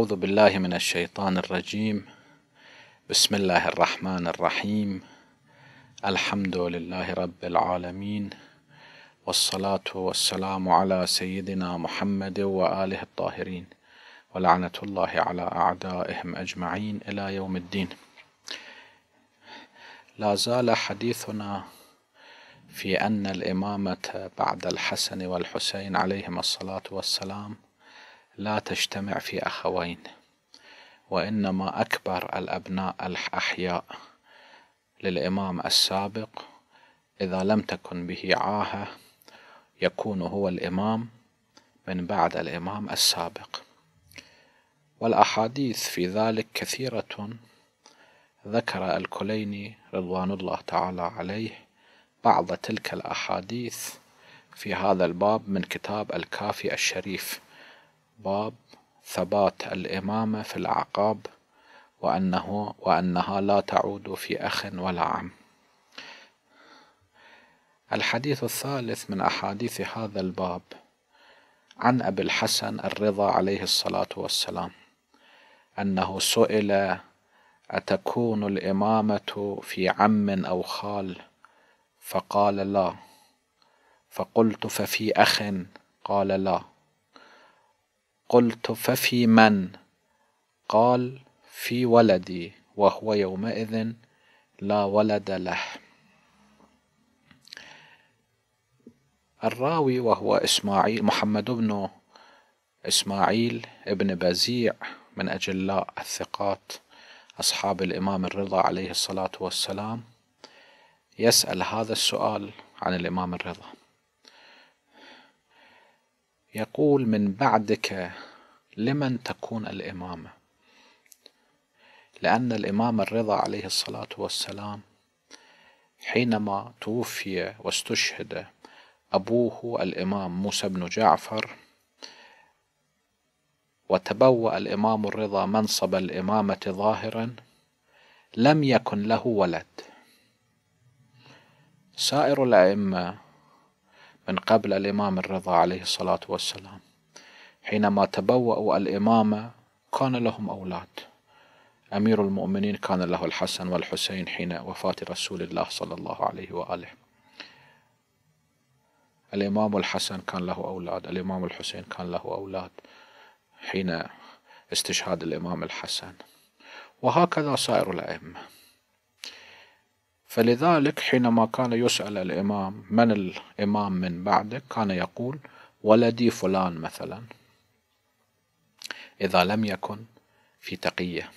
أعوذ بالله من الشيطان الرجيم بسم الله الرحمن الرحيم الحمد لله رب العالمين والصلاة والسلام على سيدنا محمد وآله الطاهرين ولعنة الله على أعدائهم أجمعين إلى يوم الدين لا زال حديثنا في أن الإمامة بعد الحسن والحسين عليهم الصلاة والسلام لا تجتمع في أخوين وإنما أكبر الأبناء الأحياء للإمام السابق إذا لم تكن به عاهة يكون هو الإمام من بعد الإمام السابق والأحاديث في ذلك كثيرة ذكر الكليني رضوان الله تعالى عليه بعض تلك الأحاديث في هذا الباب من كتاب الكافي الشريف باب ثبات الإمامة في العقاب وأنه وأنها لا تعود في أخ ولا عم الحديث الثالث من أحاديث هذا الباب عن أبي الحسن الرضا عليه الصلاة والسلام أنه سئل أتكون الإمامة في عم أو خال فقال لا فقلت ففي أخ قال لا قلت ففي من قال في ولدي وهو يومئذ لا ولد له الراوي وهو إسماعيل محمد بن إسماعيل ابن بزيع من أجلاء الثقات أصحاب الإمام الرضا عليه الصلاة والسلام يسأل هذا السؤال عن الإمام الرضا يقول من بعدك لمن تكون الإمامة لأن الإمام الرضا عليه الصلاة والسلام حينما توفي واستشهد أبوه الإمام موسى بن جعفر وتبوأ الإمام الرضا منصب الإمامة ظاهرا لم يكن له ولد سائر الأئمة من قبل الإمام الرضا عليه الصلاة والسلام حينما تبوأوا الإمامة كان لهم أولاد أمير المؤمنين كان له الحسن والحسين حين وفاة رسول الله صلى الله عليه وآله الإمام الحسن كان له أولاد الإمام الحسين كان له أولاد حين استشهاد الإمام الحسن وهكذا سائر الأئمة فلذلك حينما كان يسأل الإمام من الإمام من بعدك كان يقول ولدي فلان مثلا إذا لم يكن في تقية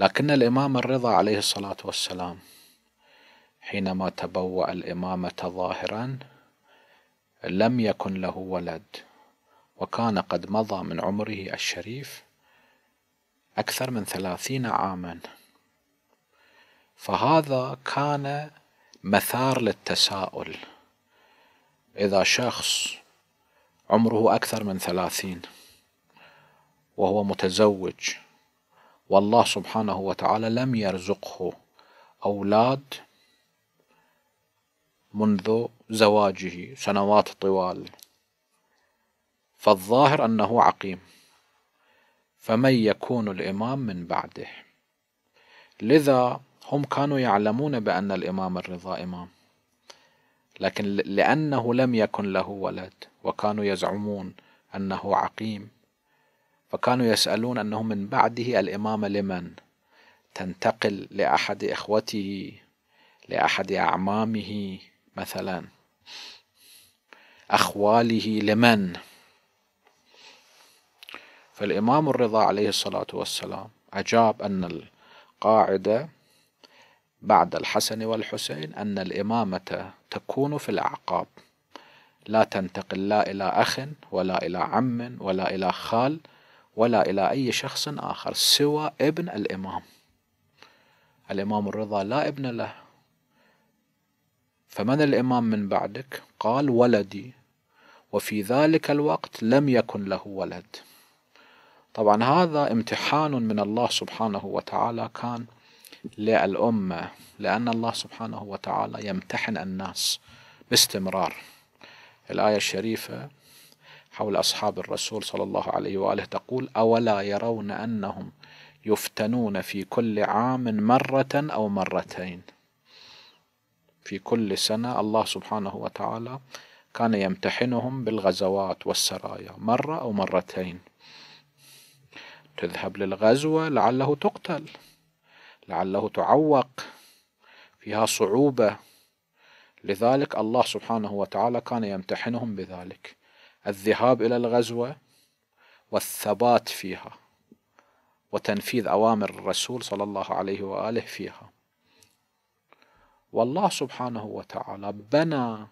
لكن الإمام الرضا عليه الصلاة والسلام حينما تبوأ الإمامة ظاهرا لم يكن له ولد وكان قد مضى من عمره الشريف أكثر من ثلاثين عاماً فهذا كان مثار للتساؤل إذا شخص عمره أكثر من ثلاثين وهو متزوج والله سبحانه وتعالى لم يرزقه أولاد منذ زواجه سنوات طوال فالظاهر أنه عقيم فمن يكون الإمام من بعده لذا هم كانوا يعلمون بأن الإمام الرضا إمام لكن لأنه لم يكن له ولد وكانوا يزعمون أنه عقيم فكانوا يسألون أنه من بعده الإمامة لمن تنتقل لأحد إخوته لأحد أعمامه مثلا أخواله لمن فالإمام الرضا عليه الصلاة والسلام أجاب أن القاعدة بعد الحسن والحسين أن الإمامة تكون في الأعقاب لا تنتقل لا إلى أخ ولا إلى عم ولا إلى خال ولا إلى أي شخص آخر سوى ابن الإمام الإمام الرضا لا ابن له فمن الإمام من بعدك قال ولدي وفي ذلك الوقت لم يكن له ولد طبعا هذا امتحان من الله سبحانه وتعالى كان للأمة لأن الله سبحانه وتعالى يمتحن الناس باستمرار الآية الشريفة حول أصحاب الرسول صلى الله عليه وآله تقول أولا يرون أنهم يفتنون في كل عام مرة أو مرتين في كل سنة الله سبحانه وتعالى كان يمتحنهم بالغزوات والسرايا مرة أو مرتين تذهب للغزوة لعله تقتل لعله تعوق فيها صعوبة لذلك الله سبحانه وتعالى كان يمتحنهم بذلك الذهاب إلى الغزوة والثبات فيها وتنفيذ أوامر الرسول صلى الله عليه وآله فيها والله سبحانه وتعالى بنى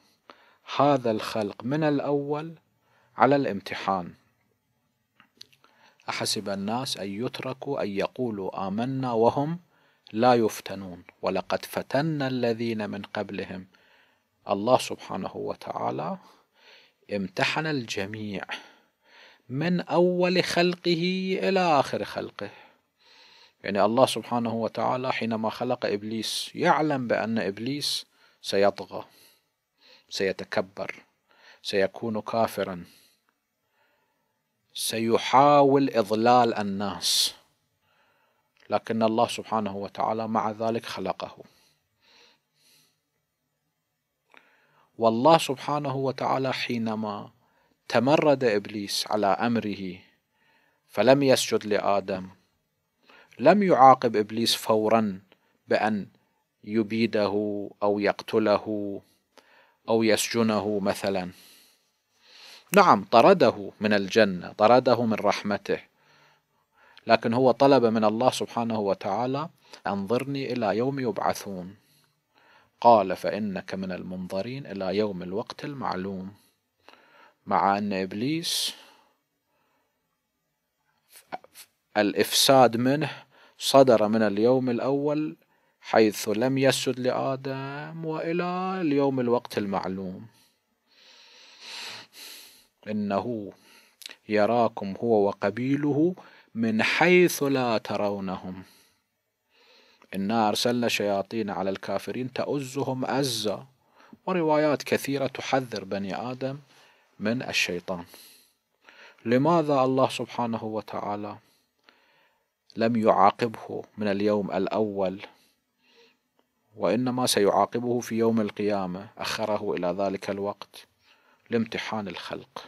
هذا الخلق من الأول على الامتحان أحسب الناس أن يتركوا أن يقولوا آمنا وهم لا يفتنون ولقد فتنا الذين من قبلهم الله سبحانه وتعالى امتحن الجميع من أول خلقه إلى آخر خلقه يعني الله سبحانه وتعالى حينما خلق إبليس يعلم بأن إبليس سيطغى سيتكبر سيكون كافرا سيحاول إضلال الناس لكن الله سبحانه وتعالى مع ذلك خلقه والله سبحانه وتعالى حينما تمرد ابليس على امره فلم يسجد لادم لم يعاقب ابليس فورا بان يبيده او يقتله او يسجنه مثلا نعم طرده من الجنه طرده من رحمته لكن هو طلب من الله سبحانه وتعالى أنظرني إلى يوم يبعثون قال فإنك من المنظرين إلى يوم الوقت المعلوم مع أن إبليس الإفساد منه صدر من اليوم الأول حيث لم يسجد لآدم وإلى اليوم الوقت المعلوم إنه يراكم هو وقبيله من حيث لا ترونهم إنا أرسلنا شياطين على الكافرين تؤزهم أزا وروايات كثيرة تحذر بني آدم من الشيطان لماذا الله سبحانه وتعالى لم يعاقبه من اليوم الأول وإنما سيعاقبه في يوم القيامة أخره إلى ذلك الوقت لامتحان الخلق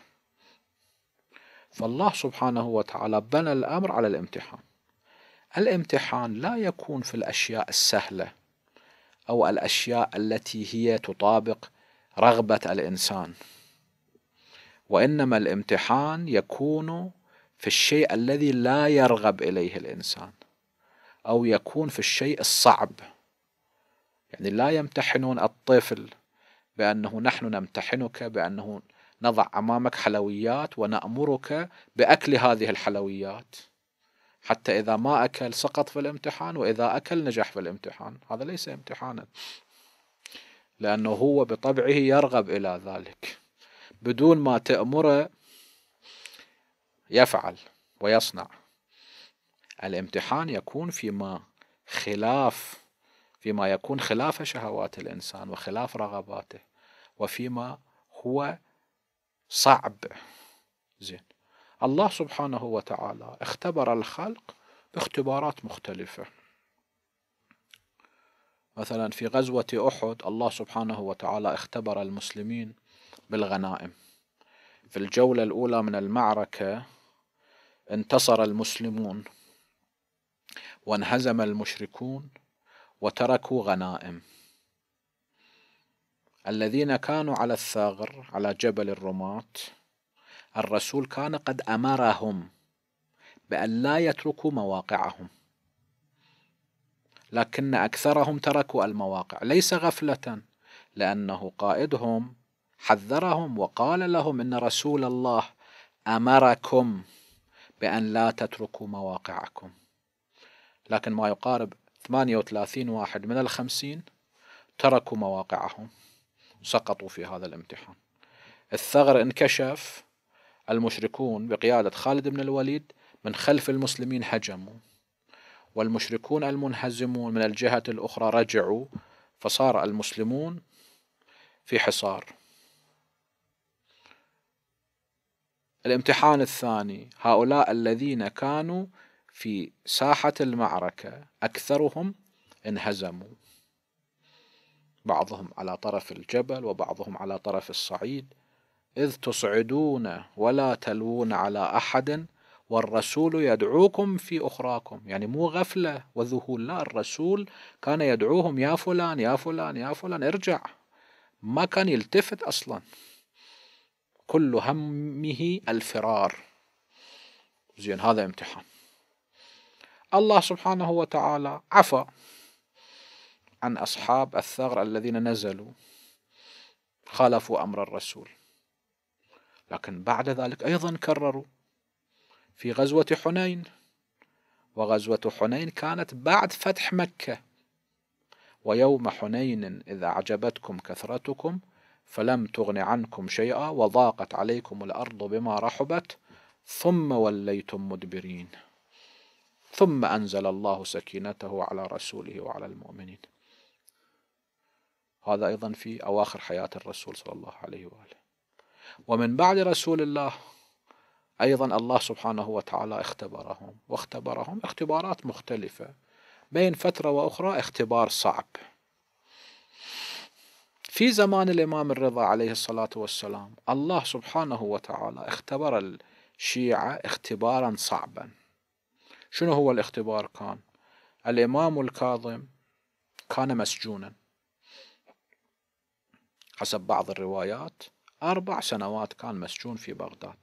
فالله سبحانه وتعالى بنى الأمر على الامتحان الامتحان لا يكون في الأشياء السهلة أو الأشياء التي هي تطابق رغبة الإنسان وإنما الامتحان يكون في الشيء الذي لا يرغب إليه الإنسان أو يكون في الشيء الصعب يعني لا يمتحنون الطفل بأنه نحن نمتحنك بأنه نضع امامك حلويات ونامرك باكل هذه الحلويات حتى اذا ما اكل سقط في الامتحان واذا اكل نجح في الامتحان هذا ليس امتحانا لانه هو بطبعه يرغب الى ذلك بدون ما تامره يفعل ويصنع الامتحان يكون فيما خلاف فيما يكون خلاف شهوات الانسان وخلاف رغباته وفيما هو صعب زين الله سبحانه وتعالى اختبر الخلق باختبارات مختلفة مثلا في غزوة أحد الله سبحانه وتعالى اختبر المسلمين بالغنائم في الجولة الأولى من المعركة انتصر المسلمون وانهزم المشركون وتركوا غنائم الذين كانوا على الثغر على جبل الرماة الرسول كان قد أمرهم بأن لا يتركوا مواقعهم لكن أكثرهم تركوا المواقع ليس غفلة لأنه قائدهم حذرهم وقال لهم إن رسول الله أمركم بأن لا تتركوا مواقعكم لكن ما يقارب 38 واحد من الخمسين تركوا مواقعهم سقطوا في هذا الامتحان الثغر انكشف المشركون بقيادة خالد بن الوليد من خلف المسلمين هجموا والمشركون المنهزمون من الجهة الأخرى رجعوا فصار المسلمون في حصار الامتحان الثاني هؤلاء الذين كانوا في ساحة المعركة أكثرهم انهزموا بعضهم على طرف الجبل وبعضهم على طرف الصعيد إذ تصعدون ولا تلوون على أحد والرسول يدعوكم في أخراكم يعني مو غفلة وذهول لا الرسول كان يدعوهم يا فلان يا فلان يا فلان ارجع ما كان يلتفت أصلا كل همه الفرار زين هذا امتحان الله سبحانه وتعالى عفا عن أصحاب الثغر الذين نزلوا خالفوا أمر الرسول لكن بعد ذلك أيضا كرروا في غزوة حنين وغزوة حنين كانت بعد فتح مكة ويوم حنين إذا أعجبتكم كثرتكم فلم تغن عنكم شيئا وضاقت عليكم الأرض بما رحبت ثم وليتم مدبرين ثم أنزل الله سكينته على رسوله وعلى المؤمنين هذا أيضا في أواخر حياة الرسول صلى الله عليه وآله ومن بعد رسول الله أيضا الله سبحانه وتعالى اختبرهم واختبرهم اختبارات مختلفة بين فترة وأخرى اختبار صعب في زمان الإمام الرضا عليه الصلاة والسلام الله سبحانه وتعالى اختبر الشيعة اختبارا صعبا شنو هو الاختبار كان الإمام الكاظم كان مسجونا حسب بعض الروايات أربع سنوات كان مسجون في بغداد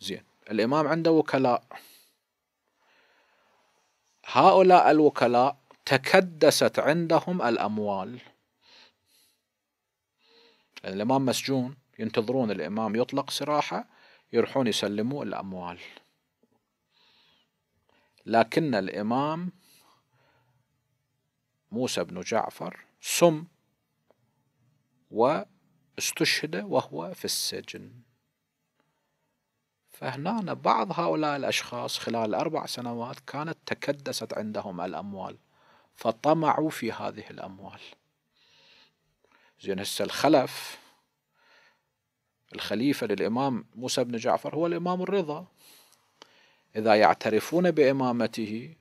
زين الإمام عنده وكلاء هؤلاء الوكلاء تكدست عندهم الأموال يعني الإمام مسجون ينتظرون الإمام يطلق سراحة يروحون يسلموا الأموال لكن الإمام موسى بن جعفر سم واستشهد وهو في السجن فهنا بعض هؤلاء الأشخاص خلال أربع سنوات كانت تكدست عندهم الأموال فطمعوا في هذه الأموال زين هسه الخلف الخليفة للإمام موسى بن جعفر هو الإمام الرضا إذا يعترفون بإمامته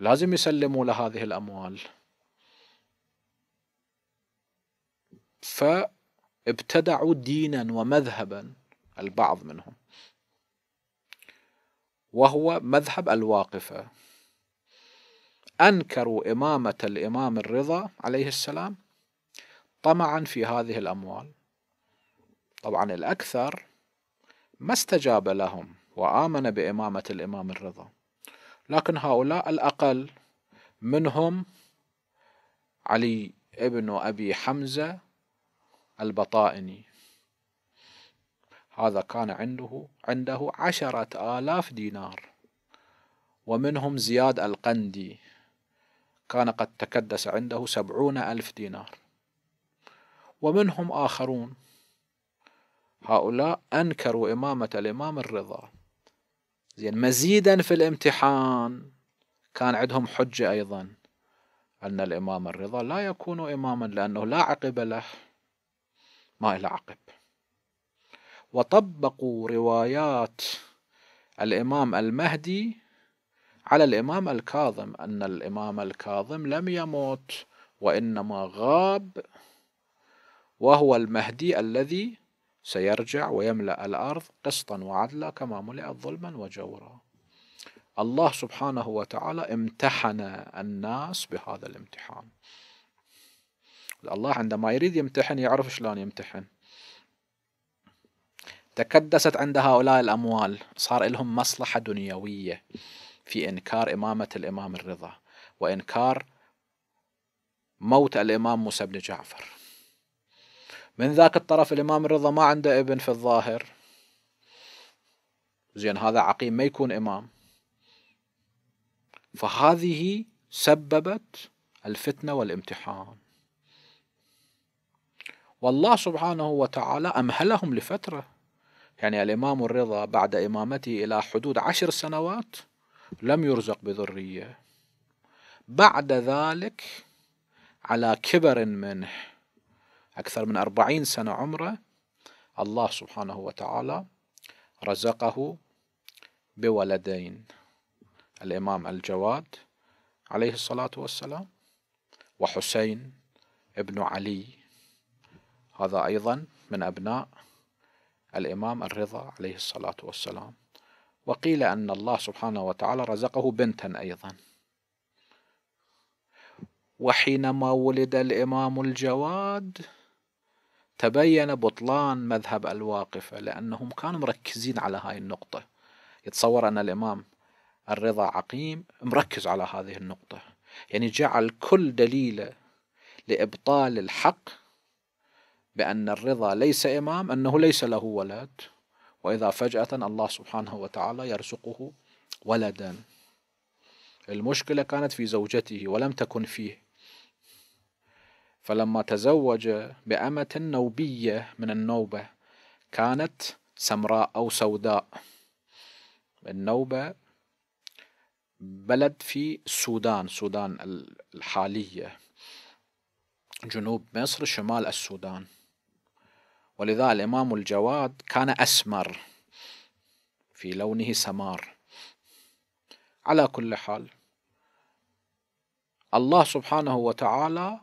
لازم يسلموا له هذه الأموال فابتدعوا دينا ومذهبا البعض منهم وهو مذهب الواقفة أنكروا إمامة الإمام الرضا عليه السلام طمعا في هذه الأموال طبعا الأكثر ما استجاب لهم وآمن بإمامة الإمام الرضا لكن هؤلاء الأقل منهم علي ابن أبي حمزة البطائني هذا كان عنده عنده عشرة آلاف دينار ومنهم زياد القندي كان قد تكدس عنده سبعون ألف دينار ومنهم آخرون هؤلاء أنكروا إمامة الإمام الرضا زين مزيدا في الامتحان كان عندهم حجة أيضا أن الإمام الرضا لا يكون إماما لأنه لا عقب له ما إلى عقب وطبقوا روايات الإمام المهدي على الإمام الكاظم أن الإمام الكاظم لم يموت وإنما غاب وهو المهدي الذي سيرجع ويملأ الأرض قسطا وعدلا كما ملئت ظلما وجورا الله سبحانه وتعالى امتحن الناس بهذا الامتحان الله عندما يريد يمتحن يعرف شلون يمتحن تكدست عند هؤلاء الأموال صار لهم مصلحة دنيوية في إنكار إمامة الإمام الرضا وإنكار موت الإمام موسى بن جعفر من ذاك الطرف الإمام الرضا ما عنده ابن في الظاهر زين هذا عقيم ما يكون إمام فهذه سببت الفتنة والامتحان والله سبحانه وتعالى أمهلهم لفترة يعني الإمام الرضا بعد إمامته إلى حدود عشر سنوات لم يرزق بذرية بعد ذلك على كبر منه أكثر من أربعين سنة عمره الله سبحانه وتعالى رزقه بولدين الإمام الجواد عليه الصلاة والسلام وحسين ابن علي هذا أيضا من أبناء الإمام الرضا عليه الصلاة والسلام وقيل أن الله سبحانه وتعالى رزقه بنتا أيضا وحينما ولد الإمام الجواد تبين بطلان مذهب الواقفة لأنهم كانوا مركزين على هاي النقطة يتصور أن الإمام الرضا عقيم مركز على هذه النقطة يعني جعل كل دليله لإبطال الحق بأن الرضا ليس إمام أنه ليس له ولد وإذا فجأة الله سبحانه وتعالى يرزقه ولدا المشكلة كانت في زوجته ولم تكن فيه فلما تزوج بأمة نوبية من النوبة كانت سمراء أو سوداء النوبة بلد في السودان السودان الحالية جنوب مصر شمال السودان ولذا الإمام الجواد كان أسمر في لونه سمار على كل حال الله سبحانه وتعالى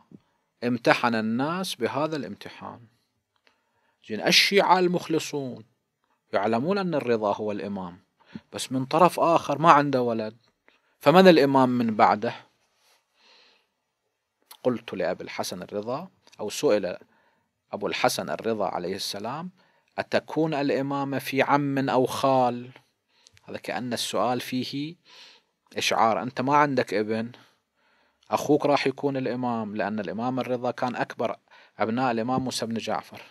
امتحن الناس بهذا الامتحان الشيعة المخلصون يعلمون أن الرضا هو الإمام بس من طرف آخر ما عنده ولد فمن الإمام من بعده قلت لأبي الحسن الرضا أو سئل أبو الحسن الرضا عليه السلام أتكون الإمامة في عم أو خال هذا كأن السؤال فيه إشعار أنت ما عندك ابن أخوك راح يكون الإمام لأن الإمام الرضا كان أكبر أبناء الإمام موسى بن جعفر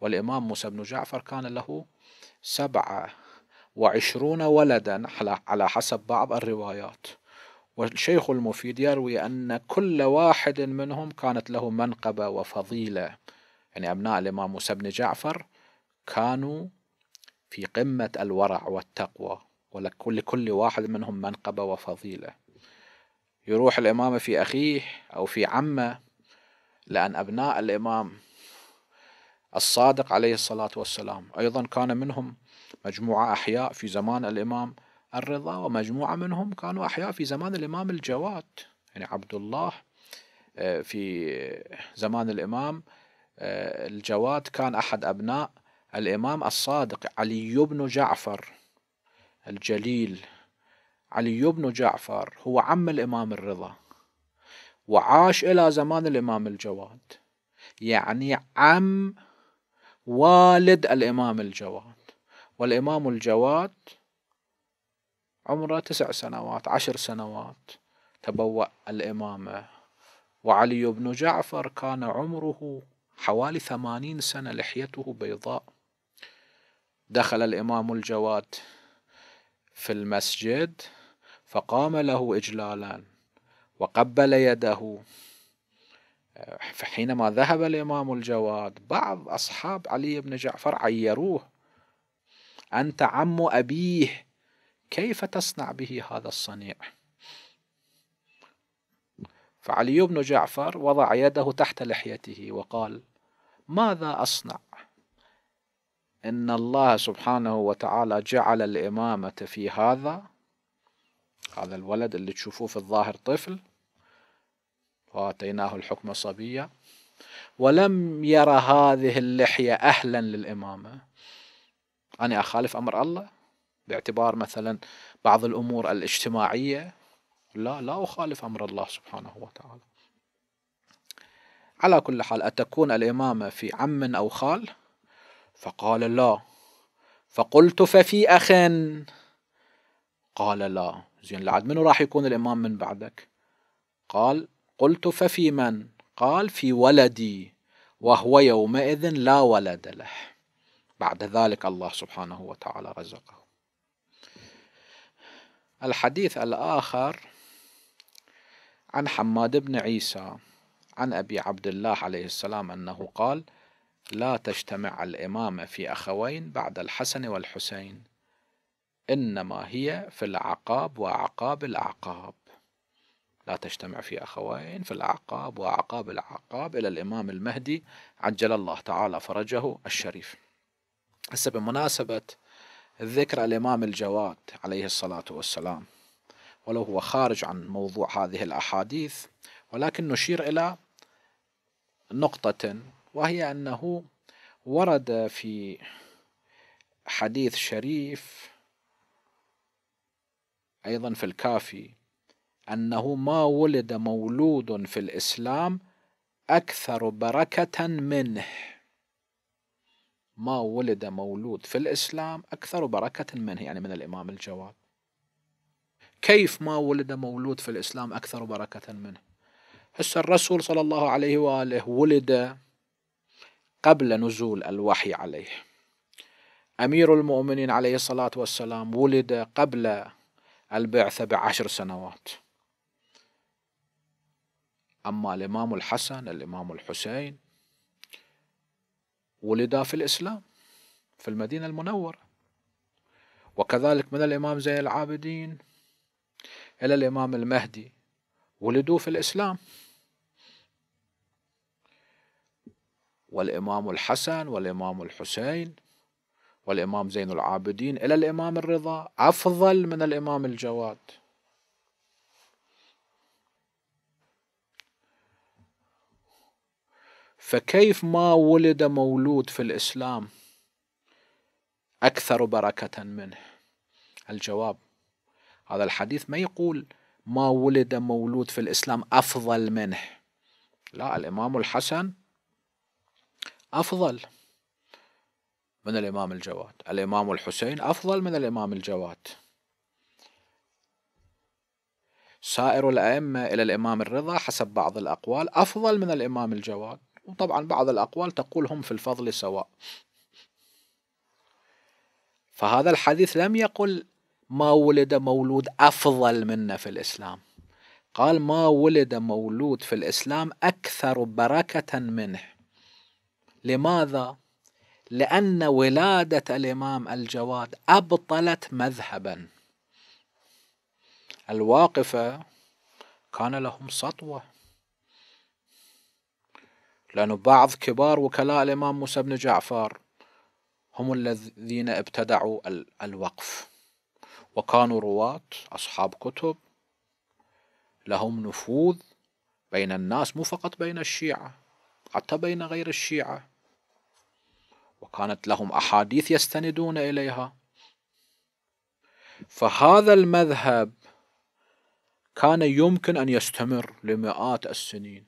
والإمام موسى بن جعفر كان له سبعة وعشرون ولدا على حسب بعض الروايات والشيخ المفيد يروي أن كل واحد منهم كانت له منقبة وفضيلة يعني أبناء الإمام موسى بن جعفر كانوا في قمة الورع والتقوى ولكل واحد منهم منقبة وفضيلة يروح الإمامة في أخيه أو في عمه لأن أبناء الإمام الصادق عليه الصلاة والسلام أيضا كان منهم مجموعة أحياء في زمان الإمام الرضا ومجموعة منهم كانوا أحياء في زمان الإمام الجواد يعني عبد الله آه، في زمان الإمام آه، الجواد كان أحد أبناء الإمام الصادق علي بن جعفر الجليل علي بن جعفر هو عم الإمام الرضا وعاش إلى زمان الإمام الجواد يعني عم والد الإمام الجواد والإمام الجواد عمره تسع سنوات عشر سنوات تبوأ الإمامة وعلي بن جعفر كان عمره حوالي ثمانين سنة لحيته بيضاء دخل الإمام الجواد في المسجد فقام له إجلالا وقبل يده فحينما ذهب الإمام الجواد بعض أصحاب علي بن جعفر عيروه أنت عم أبيه كيف تصنع به هذا الصنيع فعلي بن جعفر وضع يده تحت لحيته وقال ماذا أصنع إن الله سبحانه وتعالى جعل الإمامة في هذا هذا الولد اللي تشوفوه في الظاهر طفل وآتيناه الحكم صبيا ولم يرى هذه اللحية أهلا للإمامة أنا أخالف أمر الله باعتبار مثلا بعض الأمور الاجتماعية لا لا أخالف أمر الله سبحانه وتعالى على كل حال أتكون الإمامة في عم أو خال فقال لا فقلت ففي أخ قال لا زين لعد منو راح يكون الإمام من بعدك قال قلت ففي من قال في ولدي وهو يومئذ لا ولد له بعد ذلك الله سبحانه وتعالى رزقه الحديث الآخر عن حماد بن عيسى عن أبي عبد الله عليه السلام أنه قال لا تجتمع الإمامة في أخوين بعد الحسن والحسين إنما هي في العقاب وأعقاب الأعقاب لا تجتمع في أخوين في الأعقاب وأعقاب الأعقاب إلى الإمام المهدي عجل الله تعالى فرجه الشريف هسه بمناسبة ذكر الإمام الجواد عليه الصلاة والسلام ولو هو خارج عن موضوع هذه الأحاديث ولكن نشير إلى نقطة وهي أنه ورد في حديث شريف أيضا في الكافي أنه ما ولد مولود في الإسلام أكثر بركة منه ما ولد مولود في الإسلام أكثر بركة منه يعني من الإمام الجواد كيف ما ولد مولود في الإسلام أكثر بركة منه هسه الرسول صلى الله عليه وآله ولد قبل نزول الوحي عليه أمير المؤمنين عليه الصلاة والسلام ولد قبل البعثة بعشر سنوات أما الإمام الحسن الإمام الحسين ولدا في الإسلام في المدينة المنورة وكذلك من الإمام زين العابدين إلى الإمام المهدي ولدوا في الإسلام والإمام الحسن والإمام الحسين والإمام زين العابدين إلى الإمام الرضا أفضل من الإمام الجواد فكيف ما ولد مولود في الإسلام أكثر بركة منه الجواب هذا الحديث ما يقول ما ولد مولود في الإسلام أفضل منه لا الإمام الحسن أفضل من الإمام الجواد الإمام الحسين أفضل من الإمام الجواد سائر الأئمة إلى الإمام الرضا حسب بعض الأقوال أفضل من الإمام الجواد وطبعا بعض الأقوال تقول هم في الفضل سواء فهذا الحديث لم يقل ما ولد مولود أفضل منا في الإسلام قال ما ولد مولود في الإسلام أكثر بركة منه لماذا؟ لأن ولادة الإمام الجواد أبطلت مذهبا الواقفة كان لهم سطوة لأن بعض كبار وكلاء الإمام موسى بن جعفر هم الذين ابتدعوا الوقف وكانوا رواة أصحاب كتب لهم نفوذ بين الناس مو فقط بين الشيعة حتى بين غير الشيعة وكانت لهم أحاديث يستندون إليها فهذا المذهب كان يمكن أن يستمر لمئات السنين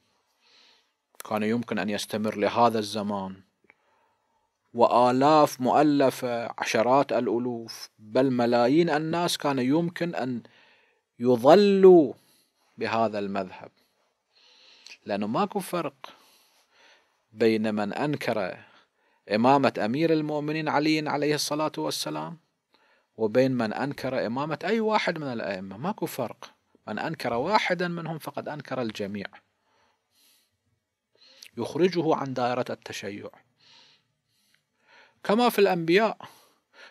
كان يمكن أن يستمر لهذا الزمان وآلاف مؤلفة عشرات الألوف بل ملايين الناس كان يمكن أن يضلوا بهذا المذهب لأنه ماكو فرق بين من أنكر إمامة أمير المؤمنين علي عليه الصلاة والسلام وبين من أنكر إمامة أي واحد من الأئمة ماكو فرق من أنكر واحدا منهم فقد أنكر الجميع يخرجه عن دائرة التشيع كما في الأنبياء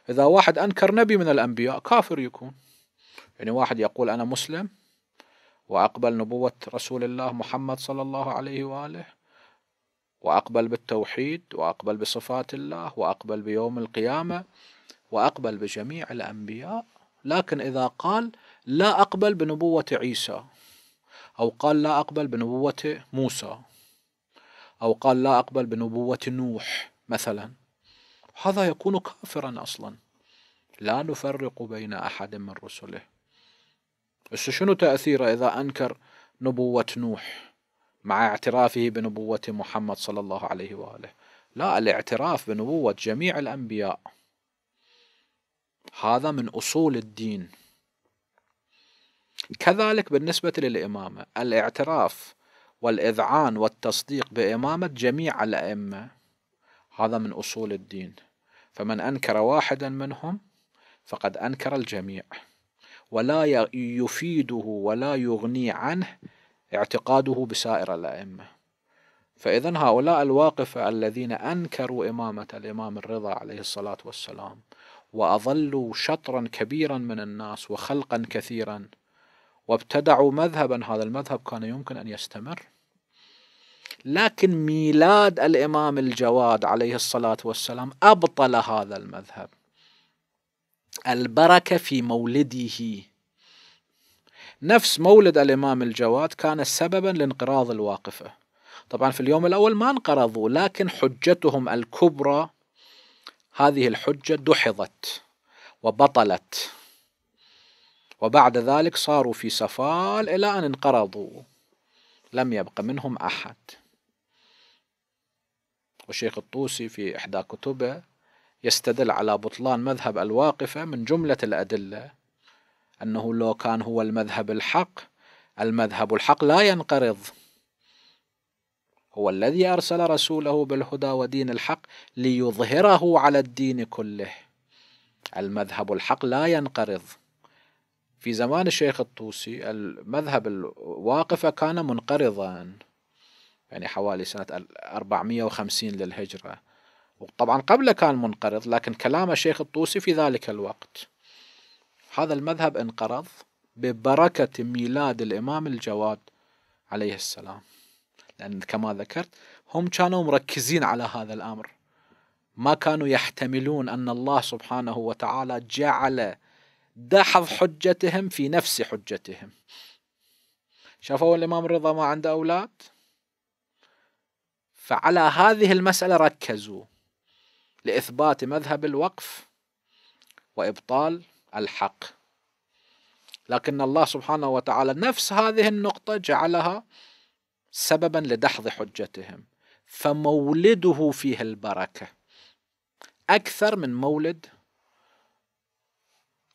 إذا واحد أنكر نبي من الأنبياء كافر يكون يعني واحد يقول أنا مسلم وأقبل نبوة رسول الله محمد صلى الله عليه وآله وأقبل بالتوحيد وأقبل بصفات الله وأقبل بيوم القيامة وأقبل بجميع الأنبياء لكن إذا قال لا أقبل بنبوة عيسى أو قال لا أقبل بنبوة موسى أو قال لا أقبل بنبوة نوح مثلا هذا يكون كافرا أصلا لا نفرق بين أحد من رسله بس شنو تأثيره إذا أنكر نبوة نوح مع اعترافه بنبوة محمد صلى الله عليه وآله لا الاعتراف بنبوة جميع الأنبياء هذا من أصول الدين كذلك بالنسبة للإمامة الاعتراف والإذعان والتصديق بإمامة جميع الأئمة هذا من أصول الدين فمن أنكر واحدا منهم فقد أنكر الجميع ولا يفيده ولا يغني عنه اعتقاده بسائر الأئمة فإذا هؤلاء الواقفة الذين أنكروا إمامة الإمام الرضا عليه الصلاة والسلام وأظلوا شطرا كبيرا من الناس وخلقا كثيرا وابتدعوا مذهبا هذا المذهب كان يمكن أن يستمر لكن ميلاد الامام الجواد عليه الصلاه والسلام ابطل هذا المذهب البركه في مولده نفس مولد الامام الجواد كان سببا لانقراض الواقفه طبعا في اليوم الاول ما انقرضوا لكن حجتهم الكبرى هذه الحجه دحضت وبطلت وبعد ذلك صاروا في سفال الى ان انقرضوا لم يبق منهم احد والشيخ الطوسي في إحدى كتبه يستدل على بطلان مذهب الواقفة من جملة الأدلة أنه لو كان هو المذهب الحق المذهب الحق لا ينقرض هو الذي أرسل رسوله بالهدى ودين الحق ليظهره على الدين كله المذهب الحق لا ينقرض في زمان الشيخ الطوسي المذهب الواقفة كان منقرضا يعني حوالي سنة 450 للهجرة وطبعا قبله كان منقرض لكن كلام الشيخ الطوسي في ذلك الوقت هذا المذهب انقرض ببركة ميلاد الإمام الجواد عليه السلام لأن كما ذكرت هم كانوا مركزين على هذا الأمر ما كانوا يحتملون أن الله سبحانه وتعالى جعل دحض حجتهم في نفس حجتهم شافوا الإمام الرضا ما عنده أولاد فعلى هذه المسألة ركزوا لإثبات مذهب الوقف وإبطال الحق لكن الله سبحانه وتعالى نفس هذه النقطة جعلها سببا لدحض حجتهم فمولده فيه البركة أكثر من مولد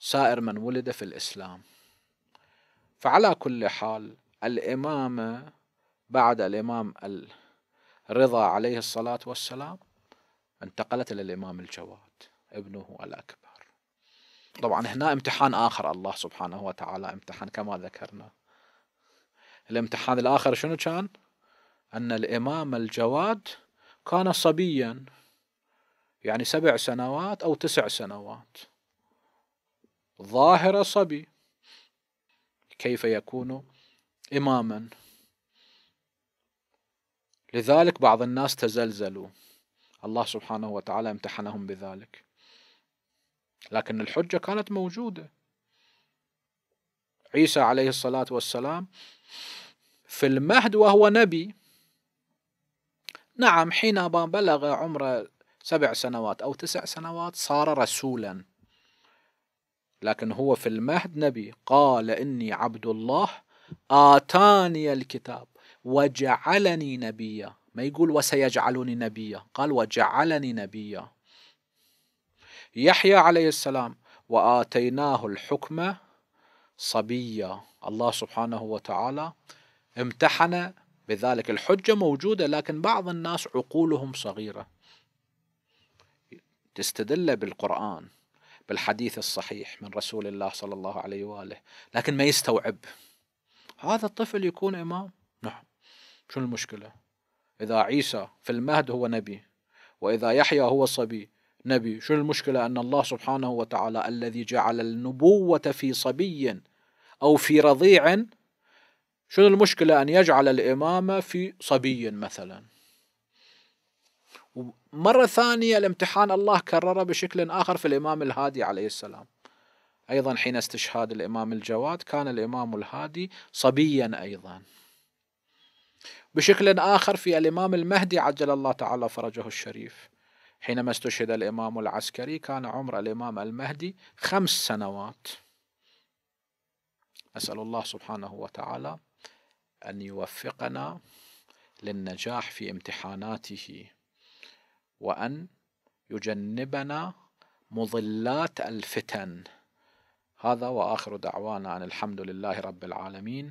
سائر من ولد في الإسلام فعلى كل حال الإمامة بعد الإمام ال رضا عليه الصلاة والسلام انتقلت إلى الإمام الجواد ابنه الأكبر طبعا هنا امتحان آخر الله سبحانه وتعالى امتحان كما ذكرنا الامتحان الآخر شنو كان أن الإمام الجواد كان صبيا يعني سبع سنوات أو تسع سنوات ظاهر صبي كيف يكون إماما لذلك بعض الناس تزلزلوا الله سبحانه وتعالى امتحنهم بذلك لكن الحجة كانت موجودة عيسى عليه الصلاة والسلام في المهد وهو نبي نعم حينما بلغ عمره سبع سنوات أو تسع سنوات صار رسولا لكن هو في المهد نبي قال إني عبد الله آتاني الكتاب وجعلني نبيا ما يقول وسيجعلني نبيا قال وجعلني نبيا يحيى عليه السلام وآتيناه الحكمة صبيا الله سبحانه وتعالى امتحن بذلك الحجة موجودة لكن بعض الناس عقولهم صغيرة تستدل بالقرآن بالحديث الصحيح من رسول الله صلى الله عليه وآله لكن ما يستوعب هذا الطفل يكون إمام شنو المشكلة إذا عيسى في المهد هو نبي وإذا يحيى هو صبي نبي شنو المشكلة أن الله سبحانه وتعالى الذي جعل النبوة في صبي أو في رضيع شنو المشكلة أن يجعل الإمامة في صبي مثلا مرة ثانية الامتحان الله كرره بشكل آخر في الإمام الهادي عليه السلام أيضا حين استشهاد الإمام الجواد كان الإمام الهادي صبيا أيضا بشكل آخر في الإمام المهدي عجل الله تعالى فرجه الشريف حينما استشهد الإمام العسكري كان عمر الإمام المهدي خمس سنوات أسأل الله سبحانه وتعالى أن يوفقنا للنجاح في امتحاناته وأن يجنبنا مضلات الفتن هذا وآخر دعوانا أن الحمد لله رب العالمين